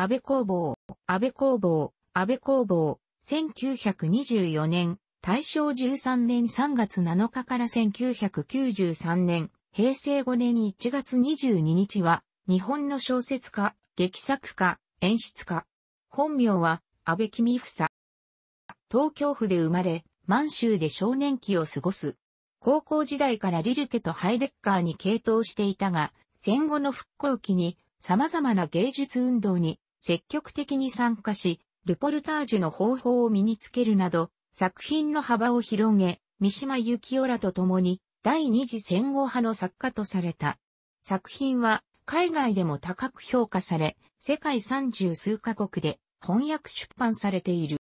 安倍工房、安倍工房、安倍工房、1924年、大正13年3月7日から1993年、平成5年1月22日は、日本の小説家、劇作家、演出家。本名は、安倍君房。東京府で生まれ、満州で少年期を過ごす。高校時代からリルケとハイデッカーに傾倒していたが、戦後の復興期に様々な芸術運動に積極的に参加し、ルポルタージュの方法を身につけるなど、作品の幅を広げ、三島由紀夫らと共に、第二次戦後派の作家とされた。作品は、海外でも高く評価され、世界三十数カ国で翻訳出版されている。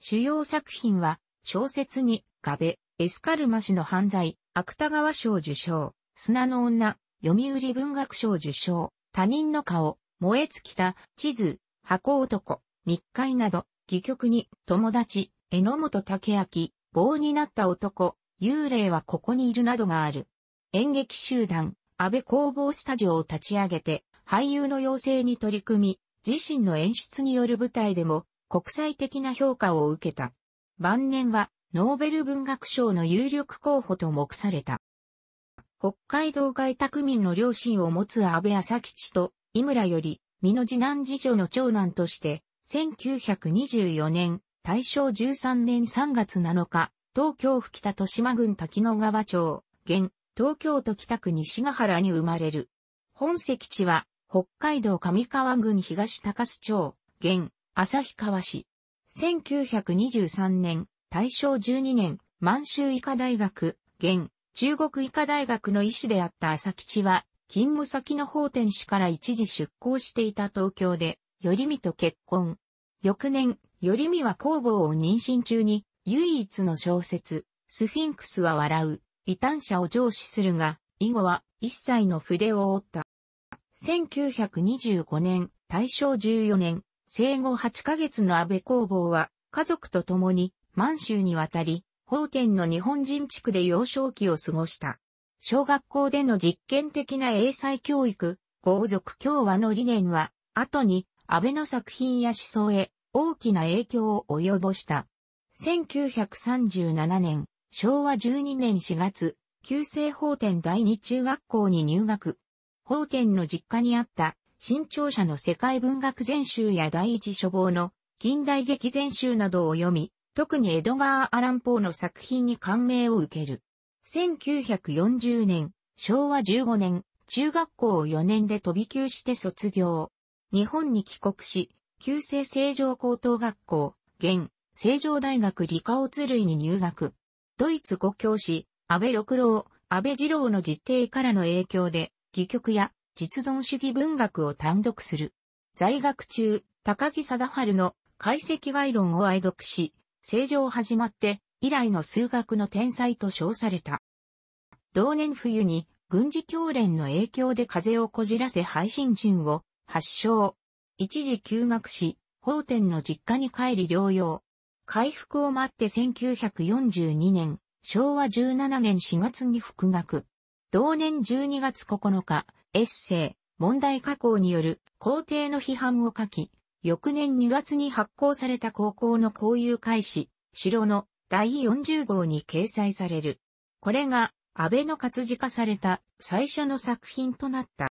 主要作品は、小説に、ガベ、エスカルマ氏の犯罪、芥川賞受賞、砂の女、読売文学賞受賞、他人の顔、燃え尽きた、地図、箱男、密会など、戯曲に、友達、榎本武明、棒になった男、幽霊はここにいるなどがある。演劇集団、安倍工房スタジオを立ち上げて、俳優の養成に取り組み、自身の演出による舞台でも、国際的な評価を受けた。晩年は、ノーベル文学賞の有力候補と目された。北海道外拓民の両親を持つ安倍朝吉と井村より、美の次男次女の長男として、1924年、大正13年3月7日、東京府北豊島郡滝野川町、現、東京都北区西ヶ原に生まれる。本籍地は、北海道上川郡東高須町、現、旭川市。1923年、大正12年、満州医科大学、現、中国医科大学の医師であった浅吉は、勤務先の法典市から一時出向していた東京で、頼美と結婚。翌年、頼美は工房を妊娠中に、唯一の小説、スフィンクスは笑う、異端者を上司するが、以後は一切の筆を折った。1925年、大正14年、生後8ヶ月の安倍工房は、家族と共に満州に渡り、法典の日本人地区で幼少期を過ごした。小学校での実験的な英才教育、豪族共和の理念は、後に安倍の作品や思想へ大きな影響を及ぼした。1937年、昭和12年4月、旧制法典第二中学校に入学。法典の実家にあった新潮社の世界文学全集や第一書房の近代劇全集などを読み、特にエドガー・アラン・ポーの作品に感銘を受ける。1940年、昭和15年、中学校を4年で飛び級して卒業。日本に帰国し、旧制成城高等学校、現、成城大学理科を通類に入学。ドイツ語教師、安倍六郎、安倍二郎の実定からの影響で、戯曲や実存主義文学を単独する。在学中、高木貞春の解析概論を愛読し、成城を始まって、以来の数学の天才と称された。同年冬に軍事教練の影響で風をこじらせ配信順を発症。一時休学し、法典の実家に帰り療養。回復を待って1942年、昭和17年4月に復学。同年12月9日、エッセイ、問題加工による皇帝の批判を書き、翌年2月に発行された高校の交友開始、城の第40号に掲載される。これが、安倍の活字化された最初の作品となった。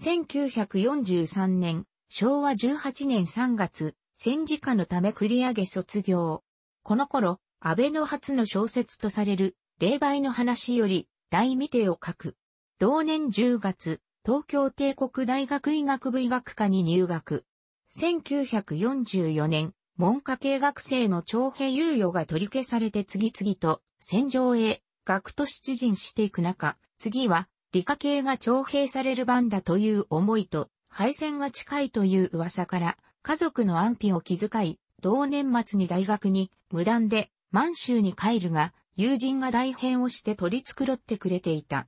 1943年、昭和18年3月、戦時下のため繰り上げ卒業。この頃、安倍の初の小説とされる、霊媒の話より、大未定を書く。同年10月、東京帝国大学医学部医学科に入学。1944年、文科系学生の徴兵猶予が取り消されて次々と戦場へ学徒出陣していく中、次は理科系が徴兵される番だという思いと敗戦が近いという噂から家族の安否を気遣い、同年末に大学に無断で満州に帰るが、友人が大変をして取り繕ってくれていた。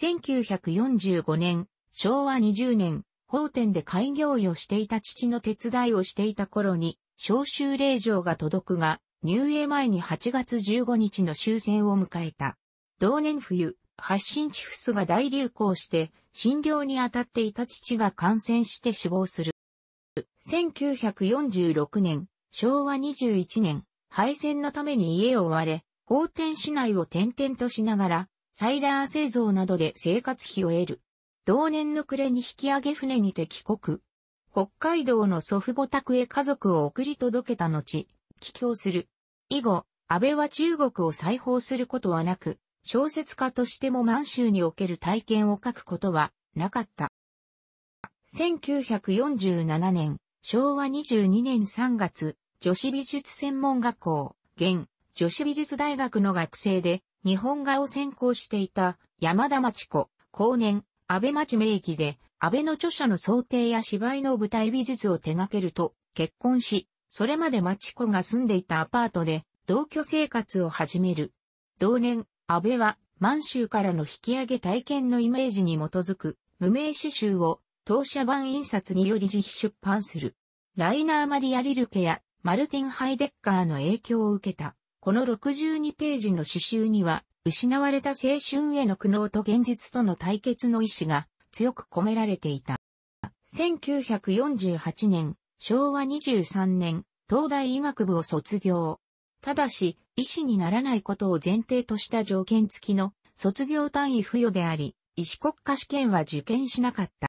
1945年、昭和20年、法典で開業医をしていた父の手伝いをしていた頃に、招集令状が届くが、入営前に8月15日の終戦を迎えた。同年冬、発信チフスが大流行して、診療に当たっていた父が感染して死亡する。1946年、昭和21年、敗戦のために家を追われ、法典市内を転々としながら、サイダー製造などで生活費を得る。同年の暮れに引き上げ船にて帰国。北海道の祖父母宅へ家族を送り届けた後、帰郷する。以後、安倍は中国を再訪することはなく、小説家としても満州における体験を書くことはなかった。1947年、昭和22年3月、女子美術専門学校、現、女子美術大学の学生で、日本画を専攻していた山田町子、後年、安倍町名義で、安倍の著者の想定や芝居の舞台美術を手掛けると結婚し、それまで町子が住んでいたアパートで同居生活を始める。同年、安倍は満州からの引き上げ体験のイメージに基づく無名詩集を当社版印刷により自費出版する。ライナー・マリア・リルケやマルティン・ハイデッカーの影響を受けた。この62ページの詩集には、失われた青春への苦悩と現実との対決の意志が強く込められていた。1948年、昭和23年、東大医学部を卒業。ただし、医師にならないことを前提とした条件付きの卒業単位付与であり、医師国家試験は受験しなかった。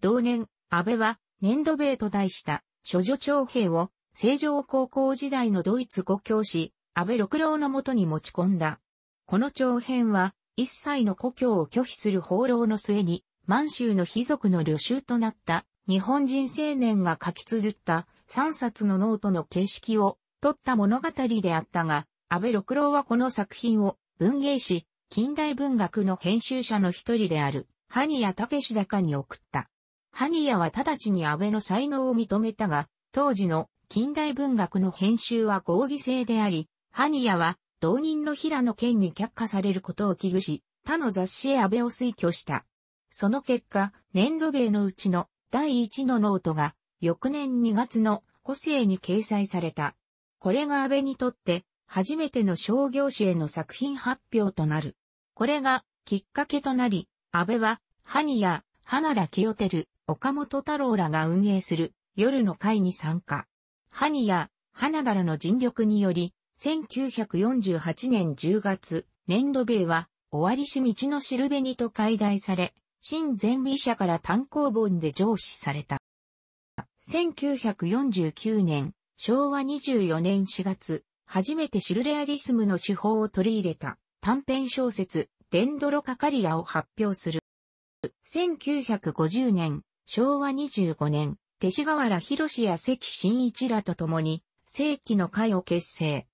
同年、安倍は年度米と題した諸女長兵を正常高校時代のドイツ語教師、安倍六郎のもとに持ち込んだ。この長編は、一切の故郷を拒否する放浪の末に、満州の貴族の旅衆となった日本人青年が書き綴った3冊のノートの形式を取った物語であったが、安倍六郎はこの作品を文芸誌、近代文学の編集者の一人である、ハニヤ・タケシダカに送った。ハニヤは直ちに安倍の才能を認めたが、当時の近代文学の編集は合議制であり、ハニヤは同人の平野県に却下されることを危惧し、他の雑誌へ安倍を推挙した。その結果、年度名のうちの第一のノートが、翌年2月の個性に掲載された。これが安倍にとって、初めての商業誌への作品発表となる。これが、きっかけとなり、安倍は、ハニや、花田清照、岡本太郎らが運営する、夜の会に参加。ハニや、花田らの尽力により、1948年10月、年度米は、終わりし道のしるべにと解題され、新全美社から単行本で上司された。1949年、昭和24年4月、初めてシルレアリスムの手法を取り入れた短編小説、デンドロカカリアを発表する。1950年、昭和25年、勅使河原博士や関新一らと共に、世紀の会を結成。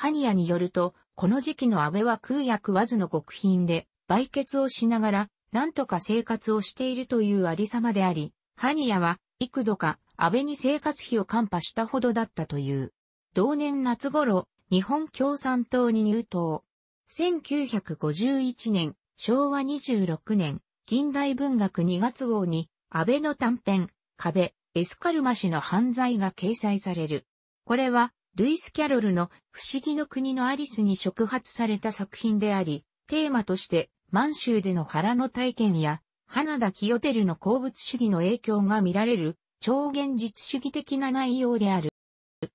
ハニヤによると、この時期の安倍は空やわずの極貧で、売血をしながら、なんとか生活をしているというありさまであり、ハニヤは、幾度か安倍に生活費を看破したほどだったという。同年夏頃、日本共産党に入党。1951年、昭和26年、近代文学2月号に、安倍の短編、壁、エスカルマ氏の犯罪が掲載される。これは、ルイス・キャロルの不思議の国のアリスに触発された作品であり、テーマとして満州での腹の体験や、花田清照の鉱物主義の影響が見られる、超現実主義的な内容である。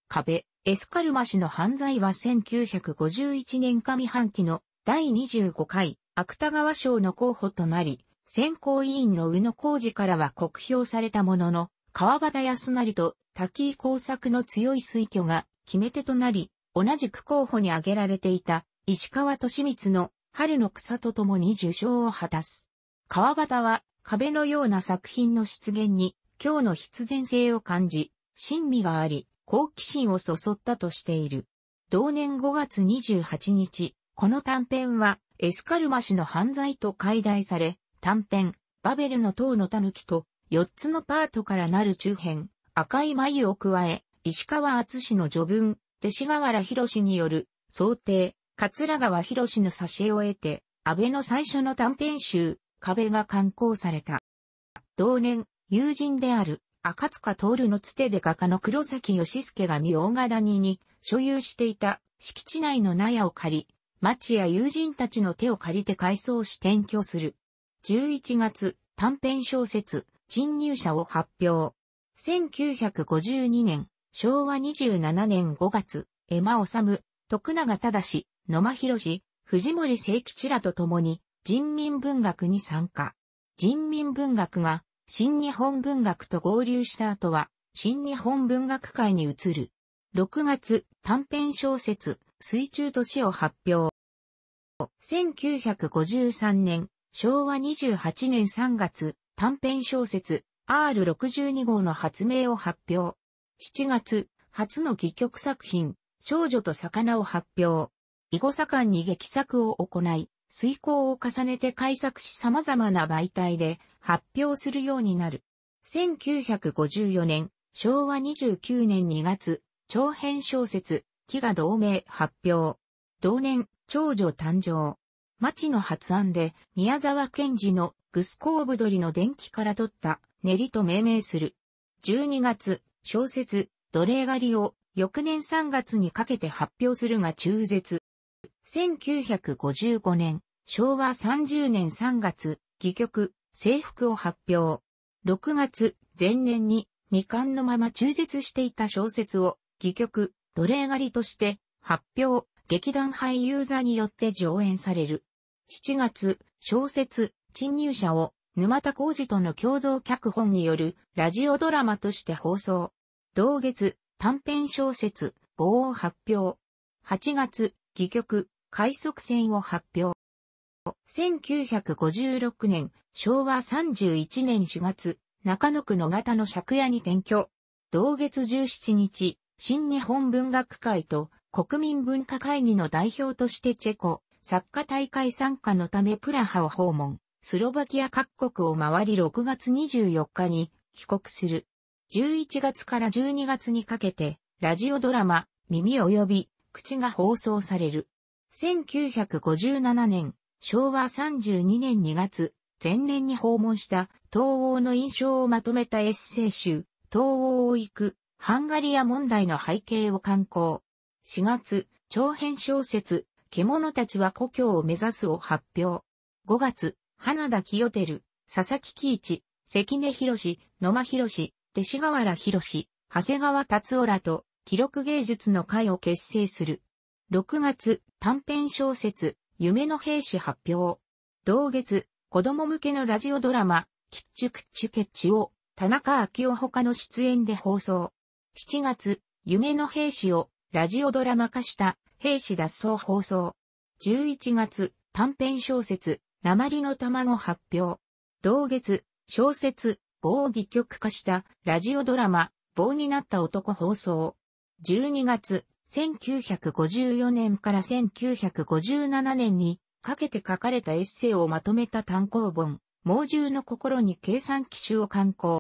壁、エスカルマ氏の犯罪は1951年上半期の第25回芥川賞の候補となり、選考委員の宇野浩二からは酷評されたものの、川端康成と滝井耕作の強い推挙が決め手となり、同じく候補に挙げられていた石川敏光の春の草と共に受賞を果たす。川端は壁のような作品の出現に今日の必然性を感じ、親身があり、好奇心をそそったとしている。同年5月28日、この短編はエスカルマ氏の犯罪と解題され、短編、バベルの塔の狸と4つのパートからなる中編、赤い眉を加え、石川厚氏の序文、弟子河原博氏による、想定、桂川博氏のし絵を得て、安倍の最初の短編集、壁が刊行された。同年、友人である、赤塚徹のつてで画家の黒崎義介が身大柄にに、所有していた敷地内の納屋を借り、町や友人たちの手を借りて改装し転居する。11月、短編小説、侵入者を発表。1952年、昭和27年5月、江間治、徳永正、野間博藤森聖吉らと共に人民文学に参加。人民文学が新日本文学と合流した後は新日本文学界に移る。6月短編小説水中都市を発表。1953年、昭和28年3月、短編小説 R62 号の発明を発表。7月、初の戯曲作品、少女と魚を発表。囲碁盛んに劇作を行い、遂行を重ねて改作し様々な媒体で発表するようになる。1954年、昭和29年2月、長編小説、木が同盟発表。同年、長女誕生。町の発案で、宮沢賢治のグスコーブ鳥の電気から取った、練りと命名する。12月、小説、奴隷狩りを翌年3月にかけて発表するが中絶。1955年、昭和30年3月、戯曲、制服を発表。6月、前年に未完のまま中絶していた小説を、戯曲、奴隷狩りとして発表、劇団俳優座によって上演される。7月、小説、侵入者を沼田浩二との共同脚本によるラジオドラマとして放送。同月、短編小説、棒を発表。8月、戯曲、快速戦を発表。1956年、昭和31年4月、中野区野方の借家に転居。同月17日、新日本文学会と国民文化会議の代表としてチェコ、作家大会参加のためプラハを訪問。スロバキア各国を回り6月24日に帰国する。11月から12月にかけて、ラジオドラマ、耳及び、口が放送される。1957年、昭和32年2月、前年に訪問した東欧の印象をまとめたエッセイ集、東欧を行く、ハンガリア問題の背景を刊行。4月、長編小説、獣たちは故郷を目指すを発表。5月、花田清照、佐々木喜一、関根博士、野間博士、弟子河原博士、長谷川達夫らと、記録芸術の会を結成する。6月、短編小説、夢の兵士発表。同月、子供向けのラジオドラマ、キッチュクッチュケッチを、田中昭夫他の出演で放送。7月、夢の兵士を、ラジオドラマ化した、兵士脱走放送。11月、短編小説、鉛の卵発表。同月、小説、棒を戯曲化したラジオドラマ、棒になった男放送。12月、1954年から1957年にかけて書かれたエッセイをまとめた単行本、猛獣の心に計算機種を刊行。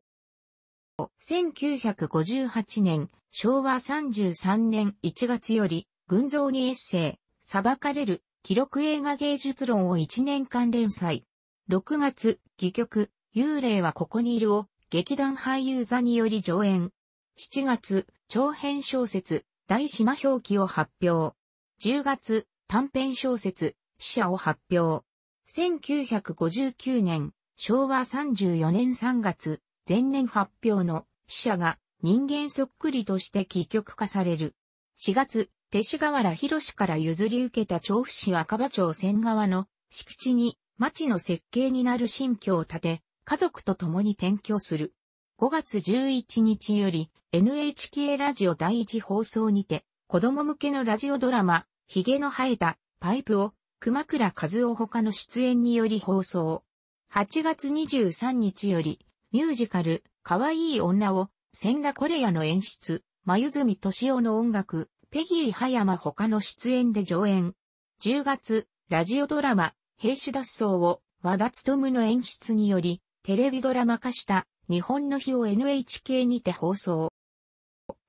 1958年、昭和33年1月より、群像にエッセイ、裁かれる、記録映画芸術論を1年間連載。6月、戯曲、幽霊はここにいるを、劇団俳優座により上演。7月、長編小説、大島表記を発表。10月、短編小説、死者を発表。1959年、昭和34年3月、前年発表の死者が人間そっくりとして戯曲化される。4月、勅使河原宏から譲り受けた調布市赤羽町仙川の敷地に町の設計になる新居を建て、家族と共に転居する。5月11日より NHK ラジオ第一放送にて、子供向けのラジオドラマ、ヒゲの生えたパイプを熊倉和夫他の出演により放送。8月23日よりミュージカル、可愛い女を千田コレアの演出、眉住敏夫の音楽、ペギー葉山他の出演で上演。10月、ラジオドラマ、兵士脱走を和田務の演出により、テレビドラマ化した日本の日を NHK にて放送。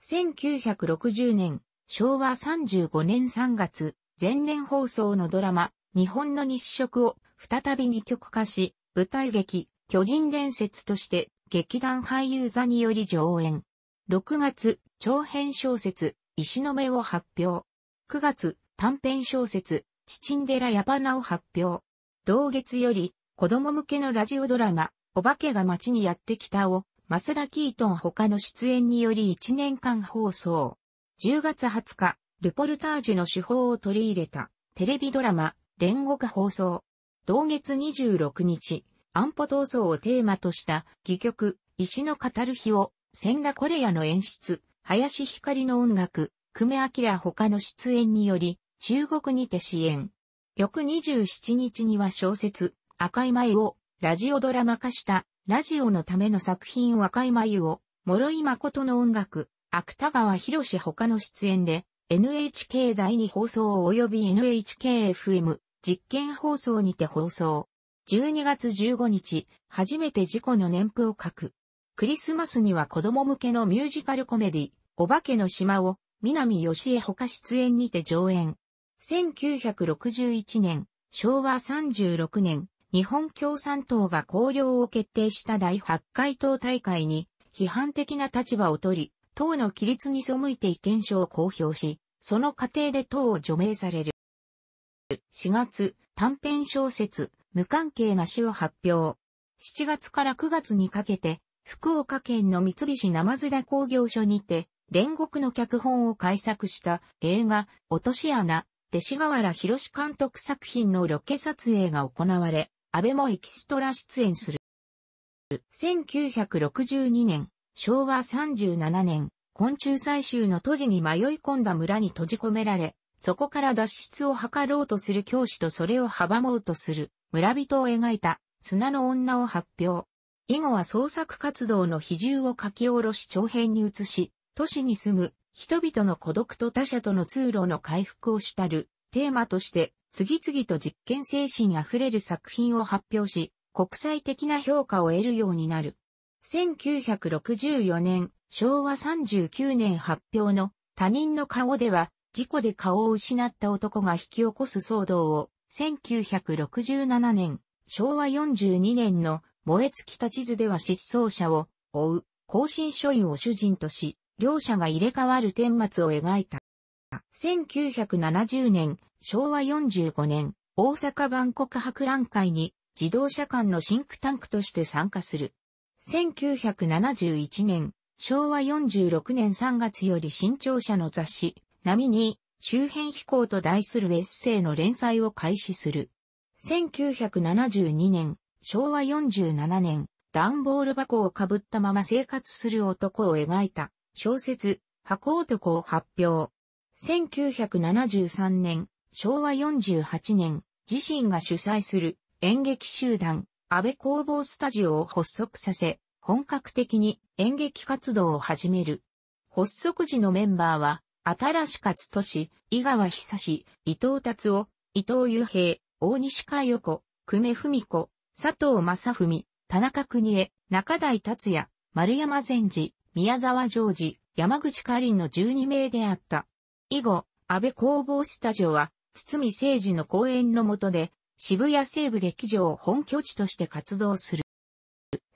1960年、昭和35年3月、前年放送のドラマ、日本の日食を再び二曲化し、舞台劇、巨人伝説として劇団俳優座により上演。6月、長編小説、石の目を発表。9月、短編小説、チチンデラ・ヤパナを発表。同月より、子供向けのラジオドラマ、お化けが街にやってきたを、増田キートン他の出演により1年間放送。10月20日、ルポルタージュの手法を取り入れた、テレビドラマ、煉獄放送。同月26日、安保闘争をテーマとした、戯曲、石の語る日を、千田コレヤの演出、林光の音楽、久米明他の出演により、中国にて支援。翌27日には小説、赤い眉を、ラジオドラマ化した、ラジオのための作品赤い眉を、諸井誠の音楽、芥川博他の出演で、NHK 第2放送及び NHKFM 実験放送にて放送。12月15日、初めて事故の年譜を書く。クリスマスには子供向けのミュージカルコメディ、お化けの島を、南義江ほか出演にて上演。1961年、昭和36年、日本共産党が綱領を決定した第8回党大会に、批判的な立場を取り、党の規律に背いて意見書を公表し、その過程で党を除名される。4月、短編小説、無関係なしを発表。7月から9月にかけて、福岡県の三菱生面工業所にて、煉獄の脚本を改作した映画、落とし穴、弟子河原博監督作品のロケ撮影が行われ、安倍もエキストラ出演する。1962年、昭和37年、昆虫採集の都市に迷い込んだ村に閉じ込められ、そこから脱出を図ろうとする教師とそれを阻もうとする村人を描いた砂の女を発表。以後は創作活動の比重を書き下ろし長編に移し、都市に住む人々の孤独と他者との通路の回復を主たるテーマとして次々と実験精神あふれる作品を発表し、国際的な評価を得るようになる。1964年、昭和39年発表の他人の顔では、事故で顔を失った男が引き起こす騒動を、1967年、昭和42年の燃え尽きた地図では失踪者を追う、更進書院を主人とし、両者が入れ替わる天末を描いた。1970年、昭和45年、大阪万国博覧会に自動車間のシンクタンクとして参加する。1971年、昭和46年3月より新潮社の雑誌、波に周辺飛行と題するエッセイの連載を開始する。1972年、昭和47年、段ボール箱をかぶったまま生活する男を描いた小説、箱男を発表。1973年、昭和48年、自身が主催する演劇集団、安倍工房スタジオを発足させ、本格的に演劇活動を始める。発足時のメンバーは、新しとし、井川久志、伊藤達夫、伊藤雄平、大西海代子、久米文子、佐藤正文、田中邦恵、中台達也、丸山善治、宮沢常治、山口かりんの12名であった。以後、安倍工房スタジオは、堤誠二の講演の下で、渋谷西部劇場を本拠地として活動する。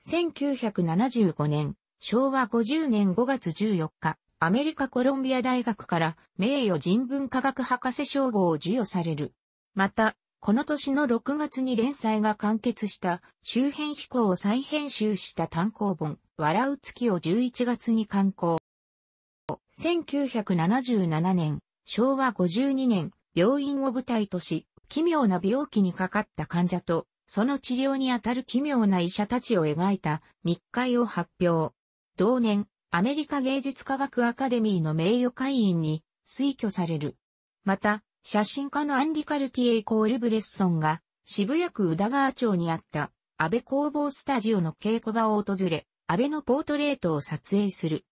1975年、昭和50年5月14日、アメリカコロンビア大学から名誉人文科学博士称号を授与される。また、この年の6月に連載が完結した周辺飛行を再編集した単行本、笑う月を11月に刊行。1977年、昭和52年、病院を舞台とし、奇妙な病気にかかった患者と、その治療にあたる奇妙な医者たちを描いた密会を発表。同年、アメリカ芸術科学アカデミーの名誉会員に推挙される。また、写真家のアンリ・カルティエイ・コール・ブレッソンが、渋谷区宇田川町にあった、安倍工房スタジオの稽古場を訪れ、安倍のポートレートを撮影する。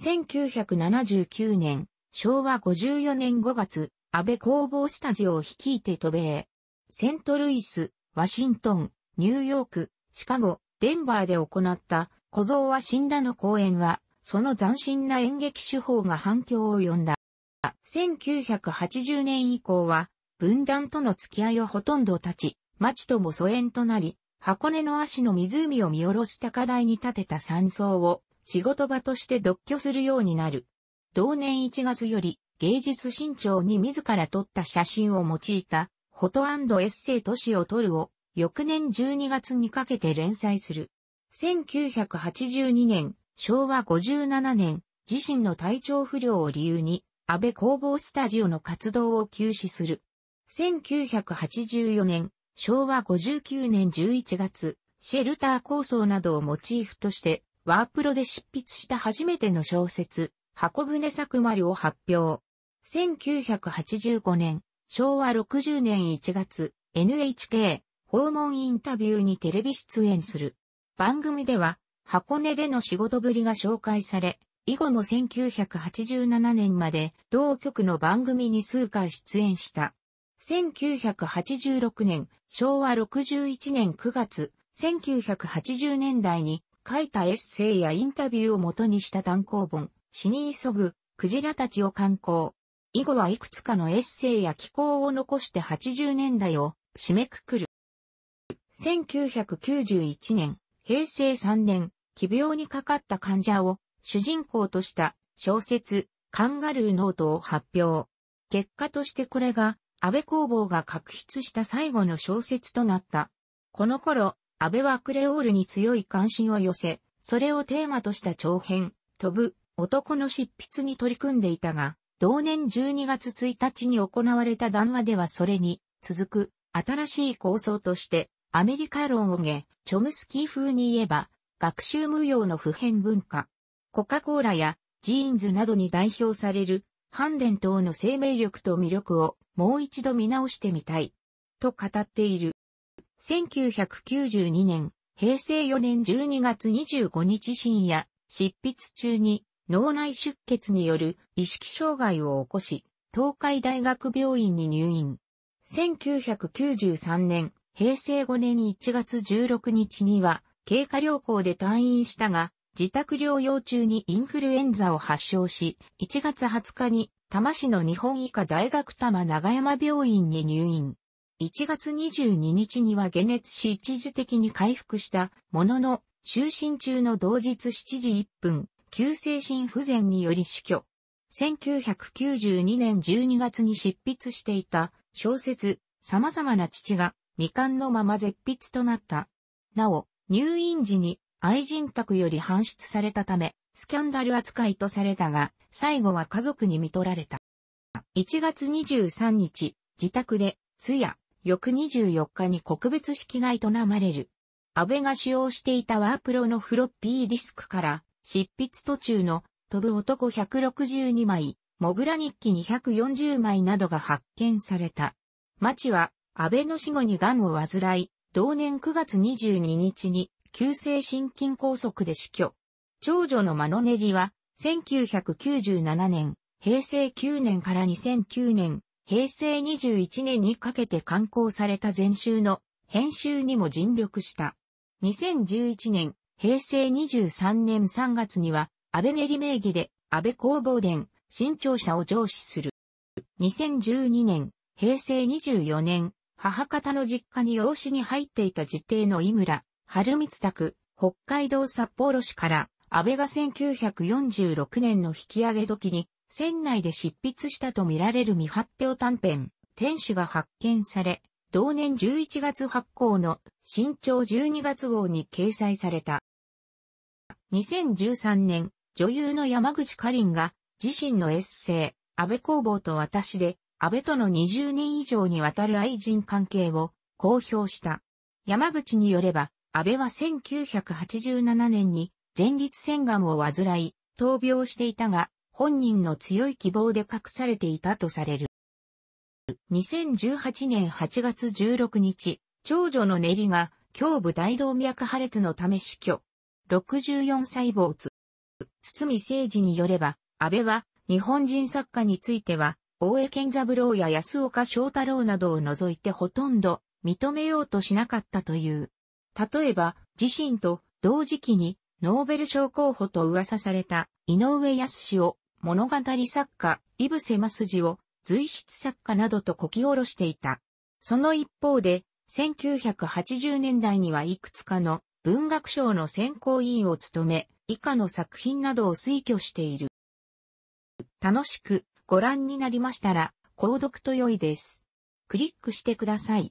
1979年、昭和54年5月、安倍工房スタジオを率いて渡米。セントルイス、ワシントン、ニューヨーク、シカゴ、デンバーで行った小僧は死んだの公演は、その斬新な演劇手法が反響を呼んだ。1980年以降は、分断との付き合いをほとんど立ち、町とも疎遠となり、箱根の足の湖を見下ろす高台に建てた山荘を仕事場として独居するようになる。同年1月より芸術新潮に自ら撮った写真を用いたフォトエッセイ都市を撮るを翌年12月にかけて連載する。1982年、昭和57年、自身の体調不良を理由に安倍工房スタジオの活動を休止する。1984年、昭和59年11月、シェルター構想などをモチーフとして、ワープロで執筆した初めての小説、箱舟作丸を発表。1985年、昭和60年1月、NHK 訪問インタビューにテレビ出演する。番組では、箱根での仕事ぶりが紹介され、以後も1987年まで同局の番組に数回出演した。1986年、昭和61年9月、1980年代に書いたエッセイやインタビューを元にした単行本、死に急ぐ、クジラたちを刊行。以後はいくつかのエッセイや寄稿を残して80年代を締めくくる。1991年、平成3年、奇病にかかった患者を主人公とした小説、カンガルーノートを発表。結果としてこれが、安倍工房が確筆した最後の小説となった。この頃、安倍はクレオールに強い関心を寄せ、それをテーマとした長編、飛ぶ、男の執筆に取り組んでいたが、同年12月1日に行われた談話ではそれに、続く、新しい構想として、アメリカ論をげ、チョムスキー風に言えば、学習無用の普遍文化、コカ・コーラやジーンズなどに代表される、ハンデン等の生命力と魅力をもう一度見直してみたい、と語っている。1992年、平成4年12月25日深夜、執筆中に脳内出血による意識障害を起こし、東海大学病院に入院。1993年、平成5年1月16日には、経過良好で退院したが、自宅療養中にインフルエンザを発症し、1月20日に多摩市の日本医科大学多摩長山病院に入院。1月22日には解熱し一時的に回復したものの、就寝中の同日7時1分、急性心不全により死去。1992年12月に執筆していた小説、様々な父が未完のまま絶筆となった。なお、入院時に愛人宅より搬出されたため、スキャンダル扱いとされたが、最後は家族に見取られた。1月23日、自宅で、通夜、翌24日に告別式が営まれる。安倍が使用していたワープロのフロッピーディスクから、執筆途中の飛ぶ男162枚、モグラ日記240枚などが発見された。町は、安倍の死後に癌を患い、同年9月22日に急性心筋梗塞で死去。長女のマノネリは、1997年、平成9年から2009年、平成21年にかけて刊行された前週の編集にも尽力した。2011年、平成23年3月には、安倍練り名義で、安倍工房伝、新潮社を上司する。2012年、平成24年、母方の実家に養子に入っていた自邸の井村、春光宅、北海道札幌市から、安倍が1946年の引き上げ時に、船内で執筆したとみられる未発表短編、天使が発見され、同年11月発行の新潮12月号に掲載された。2013年、女優の山口かりんが自身のエッセイ、安倍工房と私で、安倍との20年以上にわたる愛人関係を公表した。山口によれば、安倍は1987年に前立腺がんを患い、闘病していたが、本人の強い希望で隠されていたとされる。2018年8月16日、長女のネリが胸部大動脈破裂のため死去。64歳没。堤誠治によれば、安倍は日本人作家については、大江健三郎や安岡翔太郎などを除いてほとんど認めようとしなかったという。例えば、自身と同時期にノーベル賞候補と噂された井上康を物語作家、イブセマスジを随筆作家などとこき下ろしていた。その一方で、1980年代にはいくつかの文学賞の選考委員を務め、以下の作品などを推挙している。楽しくご覧になりましたら、購読と良いです。クリックしてください。